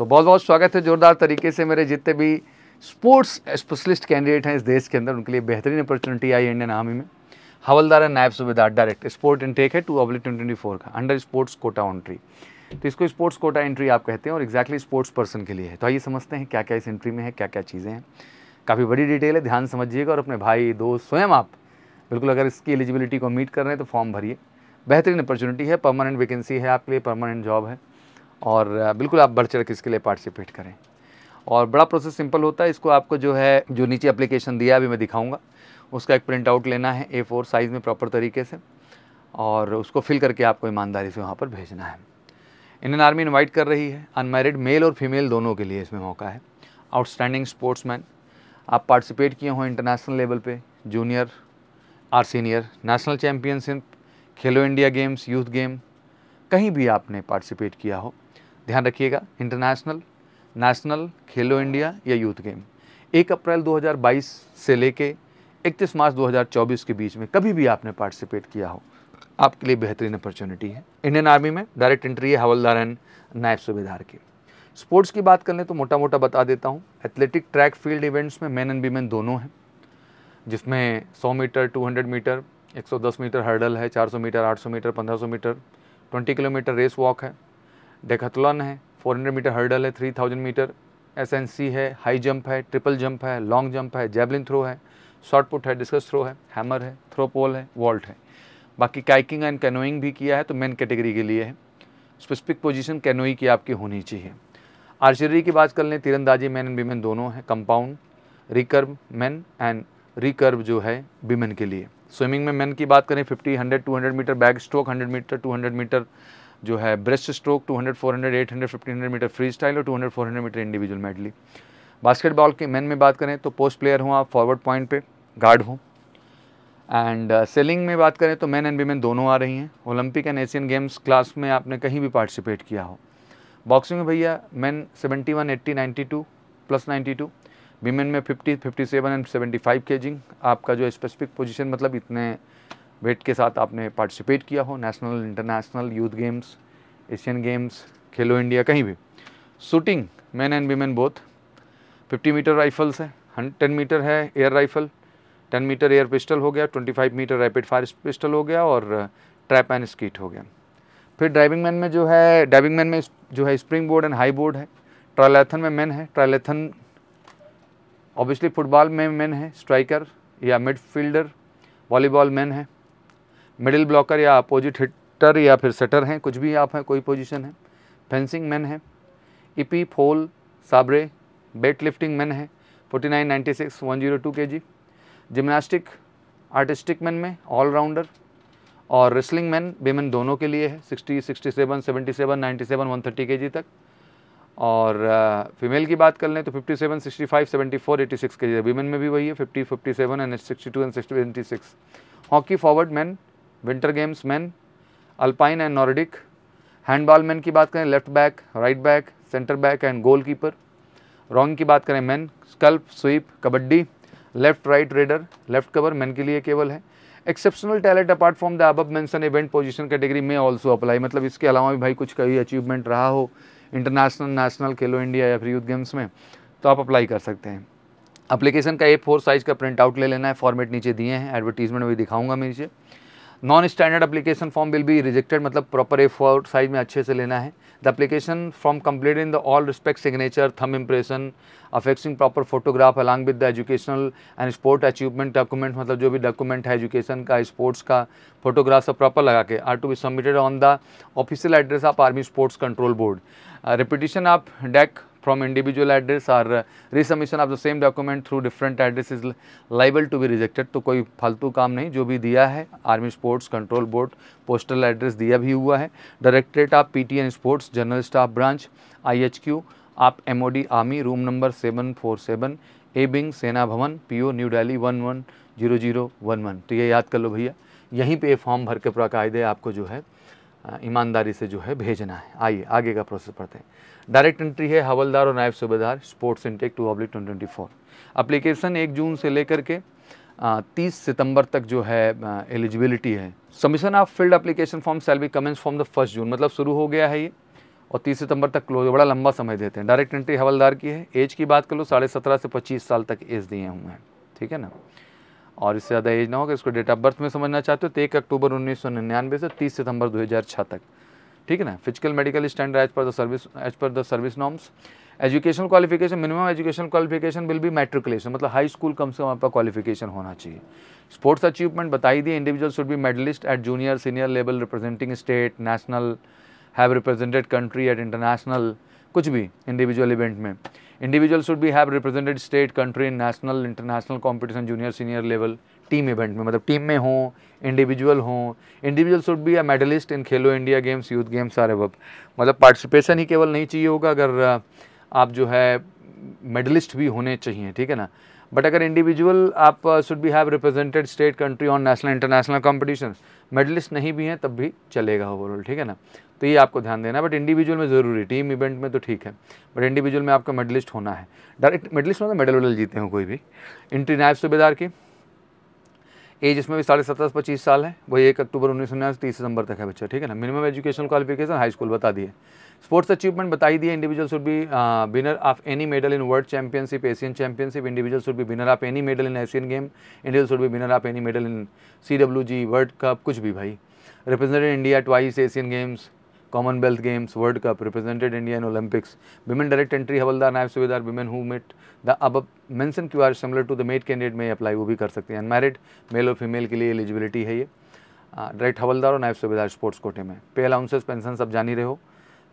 तो बहुत बहुत स्वागत है जोरदार तरीके से मेरे जितने भी स्पोर्ट्स स्पेशलिस्ट कैंडिडेट हैं इस देश के अंदर उनके लिए बेहतरीन अपॉर्चुनिटी आई इंडियन आर्मी में हवलदार है naib subedar direct sport intake है टू अब्ली ट्वेंटी फोर का अंडर स्पोर्ट्स कोटा एंट्री तो इसको स्पोर्ट्स कोटा एंट्री आप कहते हैं और एक्जैक्टली स्पोर्ट्स पर्सन के लिए है तो आइए समझते हैं क्या क्या इस एंट्री में है क्या क्या चीज़ें हैं काफ़ी बड़ी डिटेल है ध्यान समझिएगा और अपने भाई दोस्त स्वयं आप बिल्कुल अगर इसकी एलिजिबिलिटी को मीट कर रहे हैं तो फॉर्म भरिए बेहतरीन अपॉर्चुनिटी है परमानेंट वैकेंसी है आपके लिए परमानेंट जॉब है और बिल्कुल आप बढ़ चढ़ के इसके लिए पार्टिसिपेट करें और बड़ा प्रोसेस सिंपल होता है इसको आपको जो है जो नीचे अप्लीकेशन दिया अभी मैं दिखाऊँगा उसका एक प्रिंट आउट लेना है ए फोर साइज़ में प्रॉपर तरीके से और उसको फिल करके आपको ईमानदारी से वहाँ पर भेजना है इंडियन आर्मी इन्वाइट कर रही है अनमेरिड मेल और फीमेल दोनों के लिए इसमें मौका है आउटस्टैंडिंग स्पोर्ट्समैन आप पार्टिसिपेट किए हों इंटरनेशनल लेवल पे junior or senior national championship Khelo India games youth game कहीं भी आपने पार्टिसिपेट किया हो ध्यान रखिएगा इंटरनेशनल नेशनल खेलो इंडिया या यूथ गेम एक अप्रैल 2022 से लेके 31 मार्च 2024 के बीच में कभी भी आपने पार्टिसिपेट किया हो आपके लिए बेहतरीन अपॉर्चुनिटी है इंडियन आर्मी में डायरेक्ट एंट्री है हवलदार एंड नायब सूबेदार के स्पोर्ट्स की बात कर लें तो मोटा मोटा बता देता हूँ एथलेटिक ट्रैक फील्ड इवेंट्स में मैन एंड वीमेन दोनों हैं जिसमें 100 मीटर 200 मीटर 110 मीटर हर्डल है 400 metre 800 metre 1500 metre twenty kilometre race walk है डेकथलॉन है फोर हंड्रेड मीटर हर्डल है three thousand metre S N C है हाई जंप है ट्रिपल जंप है लॉन्ग जंप है जेबलिन थ्रो है शॉर्ट पुट है डिस्कस थ्रो है हैमर है थ्रो पोल है वॉल्ट है बाकी काइकिंग एंड कैनोइंग भी किया है तो मेन कैटेगरी के लिए है स्पेसिफिक पोजीशन कैनोई की आपकी होनी चाहिए आर्चरी की बात कर लें तीरंदाजी मैन एंड वीमेन दोनों हैं compound recurve man and recurve जो है वीमेन के लिए स्विमिंग में मैन की बात करें 50, 100, 200 metre backstroke 100 metre 200 metre जो है breaststroke 200, 400, 800, 1500 metre freestyle और 200, 400 मीटर इंडिविजुअल मेडली बास्केटबॉल के मैन में बात करें तो पोस्ट प्लेयर हूँ आप फॉरवर्ड पॉइंट पे गार्ड हूँ एंड सेलिंग uh, में बात करें तो मैन एंड वीमेन दोनों आ रही हैं Olympic and Asian games class में आपने कहीं भी पार्टिसिपेट किया हो बॉक्सिंग में भैया man eighty ninety two plus two women में 50, 57 एंड 75 केजिंग आपका जो स्पेसिफिक पोजीशन मतलब इतने वेट के साथ आपने पार्टिसिपेट किया हो national international youth games Asian games Khelo India कहीं भी shooting man and women both 50 metre rifles है टेन मीटर है air rifle 10 metre air pistol हो गया 25 मीटर रैपिड फायर पिस्टल हो गया और ट्रैप एंड स्कीट हो गया फिर ड्राइविंग मैन में जो है ड्राइविंग मैन में जो है springboard and high board है ट्रायलैथन में मैन है ट्रायलैथन ऑब्वियसली फुटबॉल में मैन है स्ट्राइकर या मिडफील्डर वॉलीबॉल मैन है मिडिल ब्लॉकर या अपोजिट हिटर या फिर सेटर हैं कुछ भी आप हैं कोई पोजीशन है फेंसिंग मैन है epee foil sabre weightlifting man है zero to 102 KG gymnastic artistic man में ऑलराउंडर और रेसलिंग मैन वेमेन दोनों के लिए है 60, 67, 77, 97, 130 केजी तक और फीमेल की बात कर लें तो 57, 65, 74, 86 के लिए वीमेन में भी वही है 50, 57 and sixty two and six hockey forward man winter games man alpine and nordic handball man की बात करें left back right back centre back and goalkeeper rowing की बात करें man scull sweep kabaddi left right raider left cover man के लिए केवल है exceptional talent apart from the above mention event position category में ऑल्सो अप्लाई मतलब इसके अलावा भी भाई कुछ कभी अचीवमेंट रहा हो इंटरनेशनल नेशनल खेलो इंडिया या फिर यूथ गेम्स में तो आप अप्लाई कर सकते हैं अप्लीकेशन का ए फोर साइज़ का प्रिंट आउट ले लेना है फॉर्मेट नीचे दिए हैं एडवर्टीजमेंट भी दिखाऊंगा मैं नीचे non standard application form will be rejected मतलब प्रॉपर ए फोर साइज में अच्छे से लेना है the application form complete in the all respect signature thumb impression affixing proper photograph along with the educational and sport achievement document मतलब जो भी document है एजुकेशन का स्पोर्ट्स का फोटोग्राफ सब प्रॉपर लगा के are to be submitted on the official address of army sports control board repetition of deck from individual address or uh, resubmission of the same document through different address is liable to be rejected तो कोई फालतू काम नहीं जो भी दिया है army sports control board postal address दिया भी हुआ है directorate of P T N sports general staff branch I H Q of M O D army room number seven four seven A wing Sena Bhavan P O New Delhi one one zero zero one one तो ये याद कर लो भैया यहीं पे ये form भर के प्रकायदे आपको जो है ईमानदारी से जो है भेजना है आइए आगे का प्रोसेस पढ़ते हैं डायरेक्ट एंट्री है हवलदार और naib subedar sports intake two oblique twenty application एक जून से लेकर के तीस सितंबर तक जो है एलिजिबिलिटी है submission of filled application form shall be commence from the first June मतलब शुरू हो गया है ये और तीस सितंबर तक क्लोज बड़ा लंबा समय देते हैं डायरेक्ट एंट्री हवलदार की है एज की बात कर लो साढ़े सत्रह से पच्चीस साल तक एज दिए हुए हैं ठीक है ना और इससे ज़्यादा एज ना होगा इसको डेट ऑफ बर्थ में समझना चाहते हो तो एक अक्टूबर उन्नीस से तीस सितंबर 2006 तक ठीक है ना physical medical standard as per the service as per the service norms education qualification minimum education qualification will be matriculation मतलब हाई स्कूल कम से कम आपका क्वालिफिकेशन होना चाहिए स्पोर्ट्स अचीवमेंट बताई दिए individual should be medallist at junior senior level representing state national have represented country at international कुछ भी इंडिविजुअल इवेंट में individual should be have represented state country in national international competition junior senior level team event में मतलब team में हो individual हों individual should be a medallist in Khelo India games youth games or एव मतलब participation ही केवल नहीं चाहिए होगा अगर आप जो है मेडलिस्ट भी होने चाहिए ठीक है ना बट अगर इंडिविजुअल आप should be have represented state country on national international competition medallist नहीं भी हैं तब भी चलेगा ओवरऑल ठीक है ना तो ये आपको ध्यान देना बट इंडिविजुअल में ज़रूरी टीम इवेंट में तो ठीक है बट इंडिविजुअल में आपका मेडलिस्ट होना है डायरेक्ट मेडलिस्ट मतलब मेडल वेडल जीते हो कोई भी इंट्री नायब सूबेदार की एज इसमें भी साढ़े सत्रह से पच्चीस साल है वही एक अक्टूबर उन्नीस सौ तीस सितंबर तक है बच्चा ठीक है ना minimum education qualification high school बता दिए स्पोर्ट्स अचीवमेंट बताई दिए individual should be winner of any medal in world championship Asian championship individual should be winner of any medal in Asian game individual should be winner of any medal in C W G world cup कुछ भी भाई represented India twice Asian games commonwealth games world cup represented Indian Olympics women direct entry havildar नायब सुविधार women who meet the above mention Q R similar to the made candidate में apply वो भी कर सकते हैं अनमेरिड मेल और female के लिए एलिजिबिलिटी है ये डायरेक्ट uh, हवलदार और नाइफ सुबेदार स्पोर्ट्स कोटे में पे अलाउंसेस पेंशन सब जानी रहे हो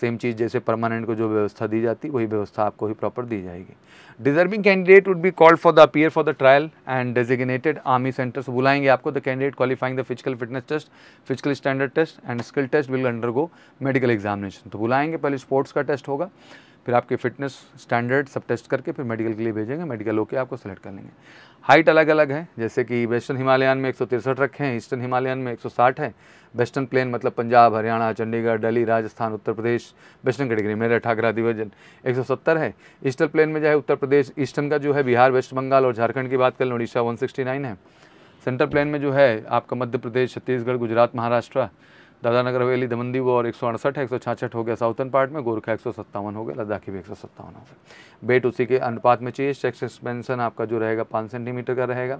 सेम चीज़ जैसे परमानेंट को जो व्यवस्था दी जाती वही व्यवस्था आपको ही प्रॉपर दी जाएगी deserving candidate would be called for the appear for the trial and designated army centres बुलाएंगे आपको the candidate qualifying the physical fitness test physical standard test and skill test will undergo medical examination तो बुलाएंगे पहले sports का test होगा फिर आपके fitness standard सब टेस्ट करके फिर मेडिकल के लिए भेजेंगे मेडिकल होकर आपको सेलेक्ट कर लेंगे हाइट अलग अलग है जैसे कि वेस्टर्न हिमालयन में एक रखे हैं ईस्टर्न हिमालयन में 160 है वेस्टर्न प्लेन मतलब Punjab Haryana Chandigarh Delhi Rajasthan Uttar Pradesh western category Meerut Agra division 170 है ईस्टर्न प्लेन में जो है उत्तर प्रदेश ईस्टर्न का जो है बिहार वेस्ट बंगाल और झारखंड की बात कर लें उड़ीसा नाइन है सेंट्रल प्लेन में जो है आपका मध्य प्रदेश छत्तीसगढ़ गुजरात महाराष्ट्र दादानगर हवेली दमंदी वो और एक सौ अड़सठ एक सौ छाछठ हो गया साउथन पार्ट में गोरखा एक सौ सत्तावन हो गया लद्दाखी भी एक सौ सत्तावन हो गया बेट उसी के अनुपात में चाहिए चेक एक्सपेंसन आपका जो रहेगा पाँच सेंटीमीटर का रहेगा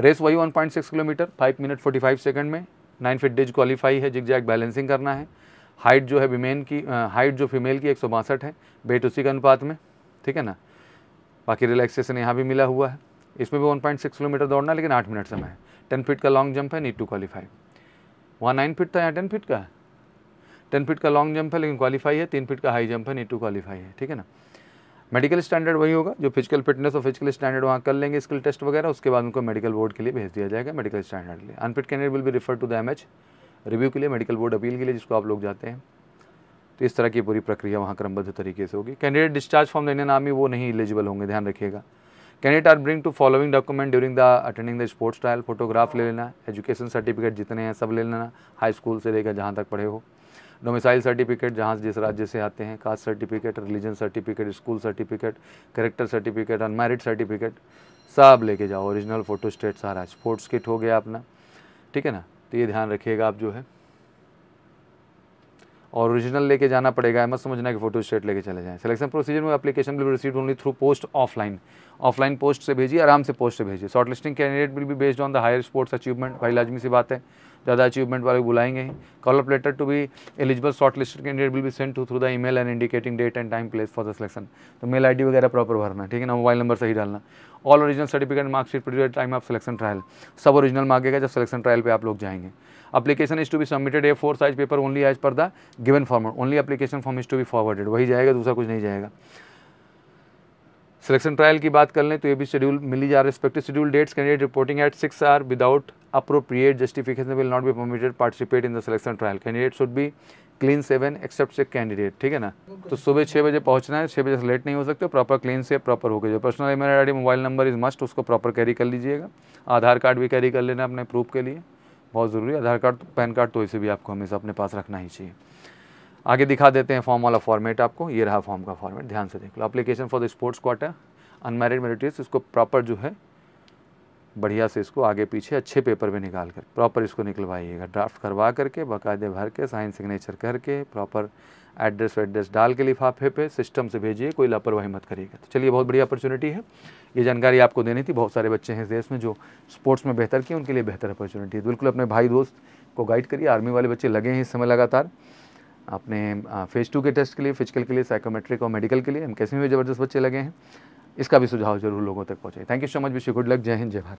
रेस वही one point six kilometre five minute forty five second में नाइन फिट डिज क्वालिफाई है जिग जैक बैलेंसिंग करना है हाइट जो है विमेन की हाइट जो फीमेल की एक सौ बासठ है बेट उसी के अनुपात में ठीक है ना बाकी रिलैक्सेशन यहाँ भी मिला हुआ है इसमें भी 1.6 किलोमीटर दौड़ना लेकिन आठ मिनट समय है टेन फीट का लॉन्ग जंप है नीट टू क्वालिफाई वहाँ नाइन फिट था यहाँ टेन फिट का है टेन फिट का लॉन्ग जंप है लेकिन क्वालिफाई है तीन फिट का हाई जंप है नीट टू क्वालिफाई है ठीक है ना मेडिकल स्टैंडर्ड वही होगा जो फिजिकल फिटनेस और फिजिकल स्टैंडर्ड वहाँ कर लेंगे स्किल टेस्ट वगैरह उसके बाद उनको मेडिकल बोर्ड के लिए भेज दिया जाएगा मेडिकल स्टैंडर्ड के लिए अनफिट कैंडिडेट विल भी refer to the M review के लिए मेडिकल बोर्ड अपील के लिए जिसको आप लोग जाते हैं तो इस तरह की पूरी प्रक्रिया वहाँ क्रमबद्ध तरीके से होगी candidate discharge from the Indian army वो नहीं एलिजिबल होंगे ध्यान रखिएगा candidate are bring to following document during the attending the sports trial photograph ले लेना एजुकेशन सर्टिफिकेट जितने हैं सब ले लेना हाई स्कूल से लेकर जहाँ तक पढ़े हो डोमिसाइल सर्टिफिकेट जहाँ जिस राज्य से आते हैं caste certificate religion certificate school certificate character certificate unmarried certificate सब लेके जाओ ओरिजिनल फ़ोटो स्टेट सारा स्पोर्ट्स किट हो गया अपना ठीक है ना तो ये ध्यान रखिएगा आप जो है और ओरिजिनल लेके जाना पड़ेगा मत समझना कि फोटो स्टेट लेके चले जाएं सिलेक्शन प्रोसीजर में application will receive only through post offline offline post से भेजिए आराम से पोस्ट से भेजिए शॉर्ट लिस्टिंग कैंडिडेट विल भी based on the higher sports achievement भाई लाजमी सी बात है ज़्यादा अचीवमेंट वाले बुलाएंगे ही call letter to be eligible shortlist candidate will be send to through the email and indicating date and time place for the selection तो मेल आईडी वगैरह प्रॉपर भरना ठीक है ना मोबाइल नंबर सही डालना all original certificate marksheet produce time of selection trial सब original मांगेगा जब सिलेक्शन ट्रायल पर आप लोग जाएंगे application is to be submitted A four size paper only as per the given former only application form is to be forwarded वही जाएगा दूसरा कुछ नहीं जाएगा सिलेक्शन ट्रायल की बात कर लें तो ये भी शेड्यूल मिली जा रहा है respective schedule dates candidate reporting at six are without appropriate justification will not be permitted participate in the selection trial candidate should be clean shaven except से कैंडिडेट ठीक है ना तो सुबह छः बजे पहुंचना है छः बजे से लेट नहीं हो सकते प्रॉपर क्लीन से प्रॉपर होकर जो personal email ID mobile number is must उसको प्रॉपर कैरी कर लीजिएगा आधार कार्ड भी कैरी कर लेना अपने प्रूफ के लिए बहुत ज़रूरी आधार कार्ड पैन कार्ड तो इसे भी आपको हमेशा अपने पास रखना ही चाहिए आगे दिखा देते हैं फॉर्म वाला फॉर्मेट आपको ये रहा फॉर्म का फॉर्मेट ध्यान से देख लो application for the sports quarter unmarried मेरिटरीज इसको प्रॉपर जो है बढ़िया से इसको आगे पीछे अच्छे पेपर में निकाल कर प्रॉपर इसको निकलवाइएगा ड्राफ्ट करवा करके बाकायदे भर के साइन सिग्नेचर करके प्रॉपर एड्रेस वेड्रेस डाल के लिफाफे पे सिस्टम से भेजिए कोई लापरवाही मत करिएगा तो चलिए बहुत बढ़िया अपॉर्चुनिटी है ये जानकारी आपको देनी थी बहुत सारे बच्चे हैं इस देश में जो स्पोर्ट्स में बेहतर किए उनके लिए बेहतर अपॉर्चुनिटी है बिल्कुल अपने भाई दोस्त को गाइड करिए आर्मी वाले बच्चे लगे हैं इस समय लगातार अपने फेज़ टू के टेस्ट के लिए फिजिकल के लिए साइकोमेट्रिक और मेडिकल के लिए एम e में भी ज़बरदस्त बच्चे लगे हैं इसका भी सुझाव जरूर लोगों तक पहुँचाए thank you so much wish you good luck जय हिंद जय भारत